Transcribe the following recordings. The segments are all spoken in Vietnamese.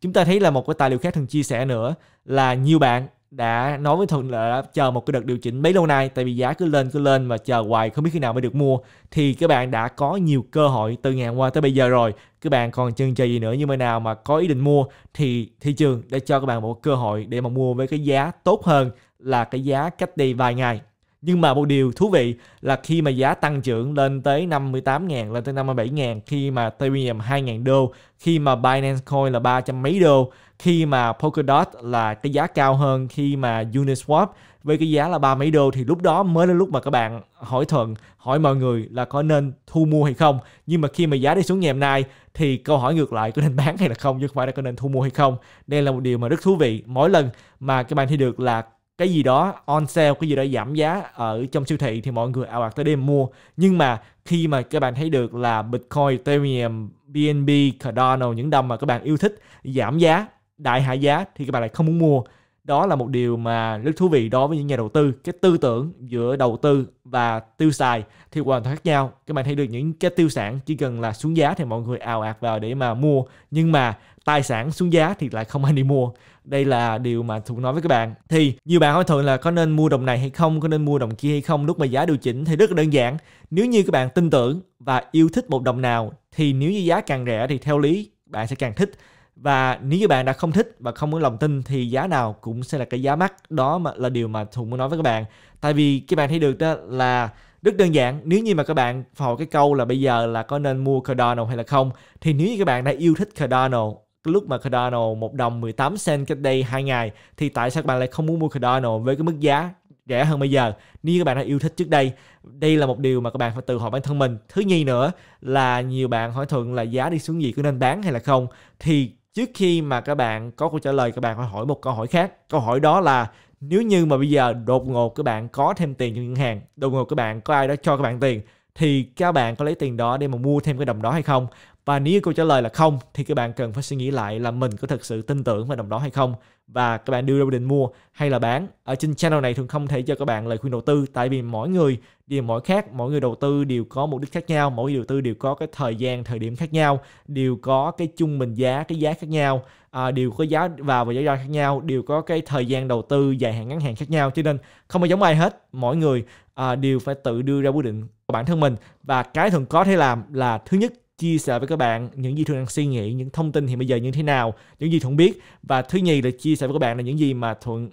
chúng ta thấy là một cái tài liệu khác thường chia sẻ nữa là nhiều bạn đã nói với thuận là đã chờ một cái đợt điều chỉnh mấy lâu nay tại vì giá cứ lên cứ lên mà chờ hoài không biết khi nào mới được mua thì các bạn đã có nhiều cơ hội từ ngày hôm qua tới bây giờ rồi các bạn còn chần chờ gì nữa như mà nào mà có ý định mua thì thị trường đã cho các bạn một cơ hội để mà mua với cái giá tốt hơn là cái giá cách đây vài ngày nhưng mà một điều thú vị là khi mà giá tăng trưởng lên tới 58.000 lên tới 57.000 khi mà Ethereum 2.000 đô khi mà Binance Coin là 300 mấy đô khi mà Polkadot là cái giá cao hơn khi mà Uniswap với cái giá là ba mấy đô thì lúc đó mới là lúc mà các bạn hỏi thuận hỏi mọi người là có nên thu mua hay không nhưng mà khi mà giá đi xuống ngày hôm nay thì câu hỏi ngược lại có nên bán hay là không chứ không phải là có nên thu mua hay không đây là một điều mà rất thú vị mỗi lần mà các bạn thấy được là cái gì đó on sale cái gì đó giảm giá ở trong siêu thị thì mọi người ào ạt tới đêm mua nhưng mà khi mà các bạn thấy được là Bitcoin, Ethereum, BNB, Cardano những đồng mà các bạn yêu thích giảm giá đại hạ giá thì các bạn lại không muốn mua đó là một điều mà rất thú vị đối với những nhà đầu tư cái tư tưởng giữa đầu tư và tiêu xài thì hoàn toàn khác nhau các bạn thấy được những cái tiêu sản chỉ cần là xuống giá thì mọi người ào ạt vào để mà mua nhưng mà tài sản xuống giá thì lại không ai đi mua đây là điều mà thuộc nói với các bạn thì nhiều bạn hỏi thường là có nên mua đồng này hay không có nên mua đồng kia hay không lúc mà giá điều chỉnh thì rất là đơn giản nếu như các bạn tin tưởng và yêu thích một đồng nào thì nếu như giá càng rẻ thì theo lý bạn sẽ càng thích và nếu như bạn đã không thích và không có lòng tin thì giá nào cũng sẽ là cái giá mắc đó mà là điều mà thùng muốn nói với các bạn tại vì các bạn thấy được đó là rất đơn giản nếu như mà các bạn hỏi cái câu là bây giờ là có nên mua Cardano hay là không thì nếu như các bạn đã yêu thích Cardano lúc mà Cardano một đồng 18 cent cách đây 2 ngày thì tại sao các bạn lại không muốn mua Cardano với cái mức giá rẻ hơn bây giờ nếu như các bạn đã yêu thích trước đây đây là một điều mà các bạn phải tự hỏi bản thân mình thứ nhì nữa là nhiều bạn hỏi thuận là giá đi xuống gì cứ nên bán hay là không thì trước khi mà các bạn có câu trả lời các bạn phải hỏi một câu hỏi khác câu hỏi đó là nếu như mà bây giờ đột ngột các bạn có thêm tiền trong ngân hàng đột ngột các bạn có ai đó cho các bạn tiền thì các bạn có lấy tiền đó để mà mua thêm cái đồng đó hay không và nếu câu trả lời là không thì các bạn cần phải suy nghĩ lại là mình có thật sự tin tưởng vào đồng đó hay không và các bạn đưa ra quyết định mua hay là bán ở trên channel này thường không thể cho các bạn lời khuyên đầu tư tại vì mỗi người đều mỗi khác mỗi người đầu tư đều có mục đích khác nhau mỗi người đầu tư đều có cái thời gian thời điểm khác nhau đều có cái chung bình giá cái giá khác nhau à, đều có giá vào và giá ra khác nhau đều có cái thời gian đầu tư dài hạn ngắn hạn khác nhau cho nên không ai giống ai hết mỗi người à, đều phải tự đưa ra quyết định của bản thân mình và cái thường có thể làm là thứ nhất chia sẻ với các bạn những gì Thương đang suy nghĩ, những thông tin hiện bây giờ như thế nào, những gì Thuận biết và thứ nhì là chia sẻ với các bạn là những gì mà Thuận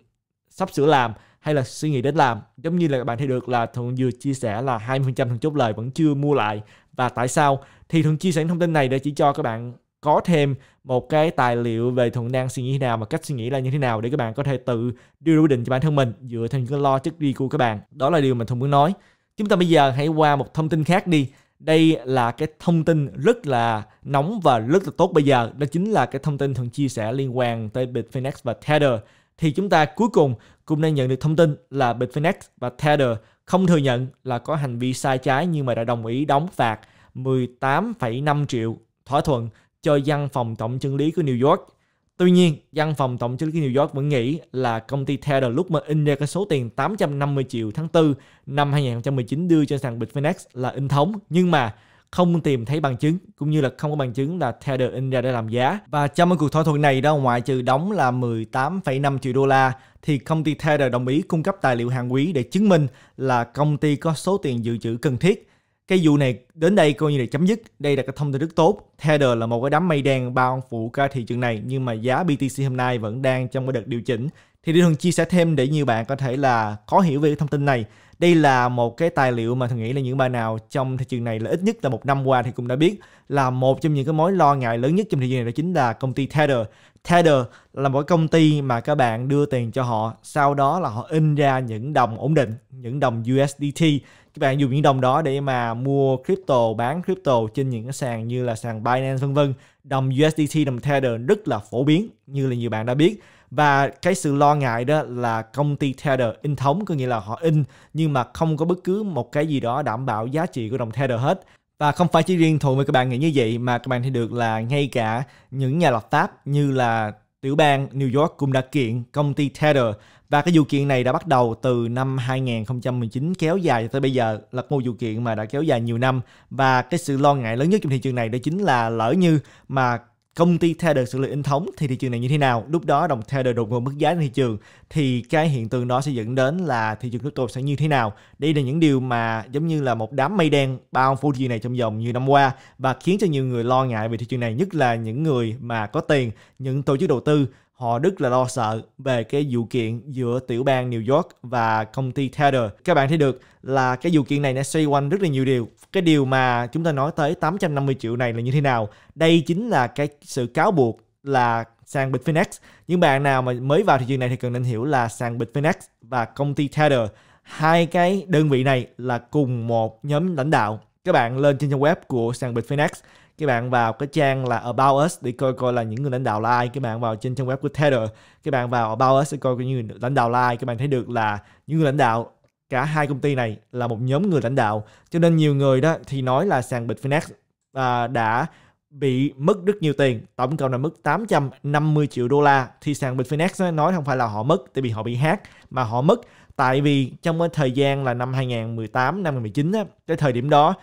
sắp sửa làm hay là suy nghĩ đến làm giống như là các bạn thấy được là Thuận vừa chia sẻ là 20% Thuận chốt lời vẫn chưa mua lại và tại sao thì Thuận chia sẻ thông tin này để chỉ cho các bạn có thêm một cái tài liệu về Thuận đang suy nghĩ thế nào và cách suy nghĩ là như thế nào để các bạn có thể tự đưa quyết định cho bản thân mình dựa theo những cái trước đi của các bạn đó là điều mà Thuận muốn nói chúng ta bây giờ hãy qua một thông tin khác đi đây là cái thông tin rất là nóng và rất là tốt bây giờ đó chính là cái thông tin thường chia sẻ liên quan tới Bitfinex và Tether thì chúng ta cuối cùng cũng đã nhận được thông tin là Bitfinex và Tether không thừa nhận là có hành vi sai trái nhưng mà đã đồng ý đóng phạt 18,5 triệu thỏa thuận cho văn phòng tổng chân lý của New York Tuy nhiên, văn phòng tổng chữ ký New York vẫn nghĩ là công ty Tether lúc mà in ra cái số tiền 850 triệu tháng 4 năm 2019 đưa trên sàn Bitfinex là in thống, nhưng mà không tìm thấy bằng chứng cũng như là không có bằng chứng là Tether in ra để làm giá. Và trong cái cuộc thỏa thuận này đó ngoại trừ đóng là 18,5 triệu đô la thì công ty Tether đồng ý cung cấp tài liệu hàng quý để chứng minh là công ty có số tiền dự trữ cần thiết cái vụ này đến đây coi như là chấm dứt đây là cái thông tin rất tốt Tether là một cái đám mây đen bao phủ cả thị trường này nhưng mà giá BTC hôm nay vẫn đang trong cái đợt điều chỉnh thì đi thường chia sẻ thêm để nhiều bạn có thể là khó hiểu về cái thông tin này đây là một cái tài liệu mà thường nghĩ là những bạn nào trong thị trường này là ít nhất là một năm qua thì cũng đã biết là một trong những cái mối lo ngại lớn nhất trong thị trường này đó chính là công ty Tether. Tether là một công ty mà các bạn đưa tiền cho họ, sau đó là họ in ra những đồng ổn định, những đồng USDT. Các bạn dùng những đồng đó để mà mua crypto, bán crypto trên những cái sàn như là sàn Binance vân vân. Đồng USDT, đồng Tether rất là phổ biến như là nhiều bạn đã biết. Và cái sự lo ngại đó là công ty Tether in thống có nghĩa là họ in nhưng mà không có bất cứ một cái gì đó đảm bảo giá trị của đồng Tether hết và không phải chỉ riêng Thuận với các bạn nghĩ như vậy mà các bạn thấy được là ngay cả những nhà lập pháp như là tiểu bang New York cũng đã kiện công ty Tether và cái vụ kiện này đã bắt đầu từ năm 2019 kéo dài tới bây giờ là một vụ kiện mà đã kéo dài nhiều năm và cái sự lo ngại lớn nhất trong thị trường này đó chính là lỡ như mà công ty Tether xử lý in thống thì thị trường này như thế nào lúc đó đồng Tether đột ngột mức giá trên thị trường thì cái hiện tượng đó sẽ dẫn đến là thị trường crypto sẽ như thế nào đây là những điều mà giống như là một đám mây đen bao phủ gì này trong vòng nhiều năm qua và khiến cho nhiều người lo ngại về thị trường này nhất là những người mà có tiền những tổ chức đầu tư họ rất là lo sợ về cái vụ kiện giữa tiểu bang New York và công ty Tether. Các bạn thấy được là cái vụ kiện này nó xoay quanh rất là nhiều điều. Cái điều mà chúng ta nói tới 850 triệu này là như thế nào? Đây chính là cái sự cáo buộc là sàn Bitfinex. Những bạn nào mà mới vào thị trường này thì cần nên hiểu là sàn Bitfinex và công ty Tether. Hai cái đơn vị này là cùng một nhóm lãnh đạo. Các bạn lên trên trang web của sàn Bitfinex các bạn vào cái trang là about us để coi coi là những người lãnh đạo là ai các bạn vào trên trang web của Tether các bạn vào about us để coi coi những người lãnh đạo là ai các bạn thấy được là những người lãnh đạo cả hai công ty này là một nhóm người lãnh đạo cho nên nhiều người đó thì nói là sàn Bitfinex à, đã bị mất rất nhiều tiền tổng cộng là mất 850 triệu đô la thì sàn Bitfinex nói không phải là họ mất tại vì họ bị hack mà họ mất tại vì trong cái thời gian là năm 2018 năm 2019 á, cái thời điểm đó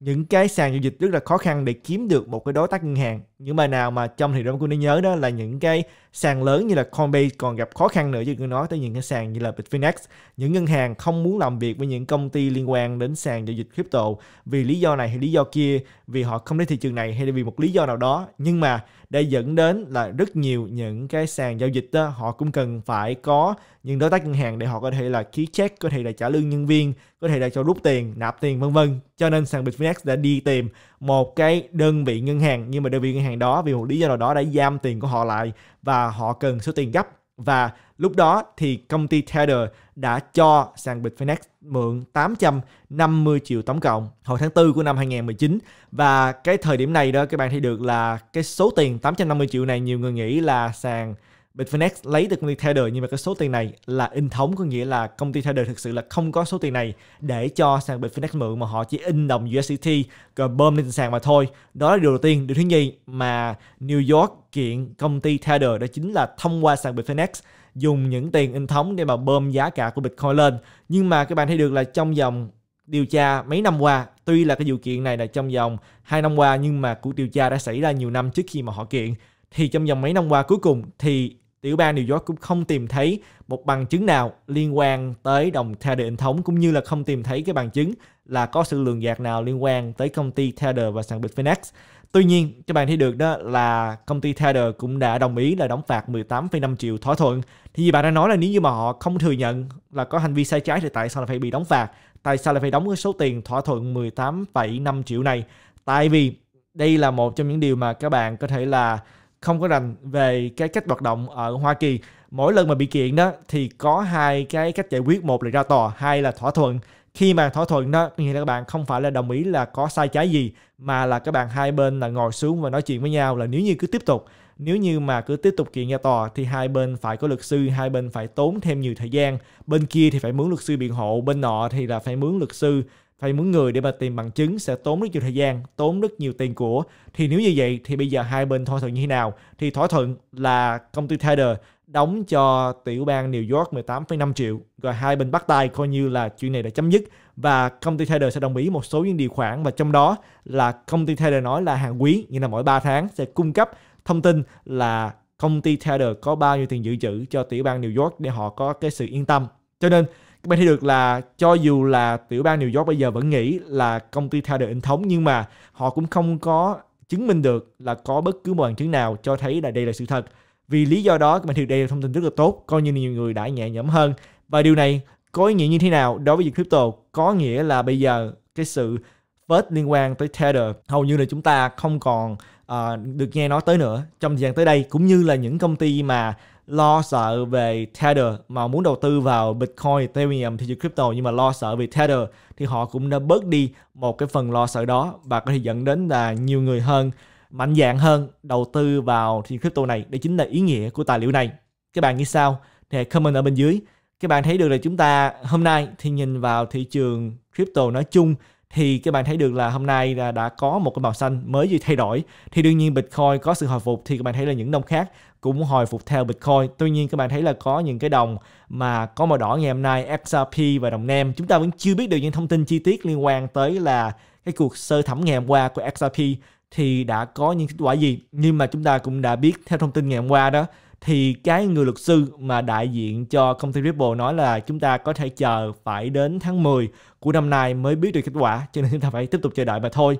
những cái sàn giao dịch rất là khó khăn để kiếm được một cái đối tác ngân hàng những bài nào mà trong thì đông cũng đã nhớ đó là những cái sàn lớn như là Coinbase còn gặp khó khăn nữa chứ cứ nói tới những cái sàn như là Bitfinex. Những ngân hàng không muốn làm việc với những công ty liên quan đến sàn giao dịch crypto vì lý do này hay lý do kia, vì họ không thấy thị trường này hay là vì một lý do nào đó. Nhưng mà để dẫn đến là rất nhiều những cái sàn giao dịch đó, họ cũng cần phải có những đối tác ngân hàng để họ có thể là ký check, có thể là trả lương nhân viên, có thể là cho rút tiền, nạp tiền vân vân. Cho nên sàn Bitfinex đã đi tìm một cái đơn vị ngân hàng nhưng mà đơn vị ngân hàng đó vì một lý do nào đó đã giam tiền của họ lại và họ cần số tiền gấp và lúc đó thì công ty Tether đã cho sàn Bitfinex mượn 850 triệu tổng cộng hồi tháng 4 của năm 2019 và cái thời điểm này đó các bạn thấy được là cái số tiền 850 triệu này nhiều người nghĩ là sàn Bitfinex lấy từ công ty Trader nhưng mà cái số tiền này là in thống có nghĩa là công ty Trader thực sự là không có số tiền này để cho sàn Bitfinex mượn mà họ chỉ in đồng USDT rồi bơm lên sàn mà thôi. Đó là điều đầu tiên. Điều thứ nhì mà New York kiện công ty Trader đó chính là thông qua sàn Bitfinex dùng những tiền in thống để mà bơm giá cả của Bitcoin lên. Nhưng mà các bạn thấy được là trong dòng điều tra mấy năm qua tuy là cái vụ kiện này là trong vòng 2 năm qua nhưng mà cuộc điều tra đã xảy ra nhiều năm trước khi mà họ kiện thì trong vòng mấy năm qua cuối cùng thì tiểu bang New York cũng không tìm thấy một bằng chứng nào liên quan tới đồng Tether in thống cũng như là không tìm thấy cái bằng chứng là có sự lường gạt nào liên quan tới công ty Tether và sàn Bitfinex. Tuy nhiên, các bạn thấy được đó là công ty Tether cũng đã đồng ý là đóng phạt 18,5 triệu thỏa thuận. Thì như bạn đã nói là nếu như mà họ không thừa nhận là có hành vi sai trái thì tại sao lại phải bị đóng phạt? Tại sao lại phải đóng cái số tiền thỏa thuận 18,5 triệu này? Tại vì đây là một trong những điều mà các bạn có thể là không có rành về cái cách hoạt động ở Hoa Kỳ mỗi lần mà bị kiện đó thì có hai cái cách giải quyết một là ra tòa hai là thỏa thuận khi mà thỏa thuận đó nghĩa là các bạn không phải là đồng ý là có sai trái gì mà là các bạn hai bên là ngồi xuống và nói chuyện với nhau là nếu như cứ tiếp tục nếu như mà cứ tiếp tục kiện ra tòa thì hai bên phải có luật sư hai bên phải tốn thêm nhiều thời gian bên kia thì phải mướn luật sư biện hộ bên nọ thì là phải mướn luật sư phải muốn người để mà tìm bằng chứng sẽ tốn rất nhiều thời gian, tốn rất nhiều tiền của. Thì nếu như vậy thì bây giờ hai bên thỏa thuận như thế nào? Thì thỏa thuận là công ty tether đóng cho tiểu bang New York 18,5 triệu rồi hai bên bắt tay coi như là chuyện này đã chấm dứt và công ty tether sẽ đồng ý một số những điều khoản và trong đó là công ty tether nói là hàng quý như là mỗi 3 tháng sẽ cung cấp thông tin là công ty tether có bao nhiêu tiền dự trữ cho tiểu bang New York để họ có cái sự yên tâm. Cho nên bạn thấy được là cho dù là tiểu bang New York bây giờ vẫn nghĩ là công ty theo đời in thống nhưng mà họ cũng không có chứng minh được là có bất cứ một bằng chứng nào cho thấy là đây là sự thật. Vì lý do đó, các bạn thấy đây là thông tin rất là tốt, coi như nhiều người đã nhẹ nhõm hơn. Và điều này có ý nghĩa như thế nào đối với việc crypto? Có nghĩa là bây giờ cái sự vớt liên quan tới Tether hầu như là chúng ta không còn uh, được nghe nói tới nữa trong thời gian tới đây cũng như là những công ty mà lo sợ về Tether mà muốn đầu tư vào Bitcoin, Ethereum, thì crypto nhưng mà lo sợ về Tether thì họ cũng đã bớt đi một cái phần lo sợ đó và có thể dẫn đến là nhiều người hơn mạnh dạng hơn đầu tư vào thị crypto này đây chính là ý nghĩa của tài liệu này các bạn nghĩ sao thì comment ở bên dưới các bạn thấy được là chúng ta hôm nay thì nhìn vào thị trường crypto nói chung thì các bạn thấy được là hôm nay đã, đã có một cái màu xanh mới gì thay đổi thì đương nhiên Bitcoin có sự hồi phục thì các bạn thấy là những đồng khác cũng hồi phục theo Bitcoin tuy nhiên các bạn thấy là có những cái đồng mà có màu đỏ ngày hôm nay XRP và đồng nem chúng ta vẫn chưa biết được những thông tin chi tiết liên quan tới là cái cuộc sơ thẩm ngày hôm qua của XRP thì đã có những kết quả gì nhưng mà chúng ta cũng đã biết theo thông tin ngày hôm qua đó thì cái người luật sư mà đại diện cho công ty Ripple nói là chúng ta có thể chờ phải đến tháng 10 của năm nay mới biết được kết quả cho nên chúng ta phải tiếp tục chờ đợi mà thôi